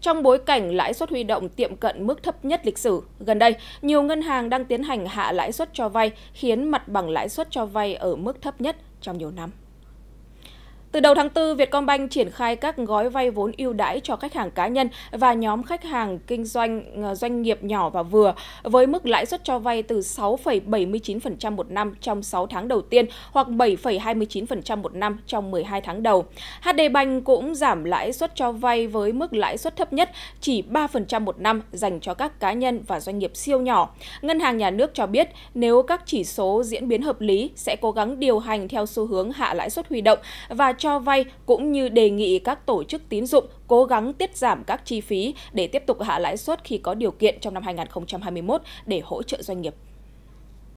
Trong bối cảnh lãi suất huy động tiệm cận mức thấp nhất lịch sử, gần đây, nhiều ngân hàng đang tiến hành hạ lãi suất cho vay, khiến mặt bằng lãi suất cho vay ở mức thấp nhất trong nhiều năm. Từ đầu tháng 4, Vietcombank triển khai các gói vay vốn ưu đãi cho khách hàng cá nhân và nhóm khách hàng kinh doanh ờ, doanh nghiệp nhỏ và vừa với mức lãi suất cho vay từ 6,79% một năm trong 6 tháng đầu tiên hoặc 7,29% một năm trong 12 tháng đầu. HD Bank cũng giảm lãi suất cho vay với mức lãi suất thấp nhất chỉ 3% một năm dành cho các cá nhân và doanh nghiệp siêu nhỏ. Ngân hàng nhà nước cho biết nếu các chỉ số diễn biến hợp lý sẽ cố gắng điều hành theo xu hướng hạ lãi suất huy động và cho vay cũng như đề nghị các tổ chức tín dụng cố gắng tiết giảm các chi phí để tiếp tục hạ lãi suất khi có điều kiện trong năm 2021 để hỗ trợ doanh nghiệp.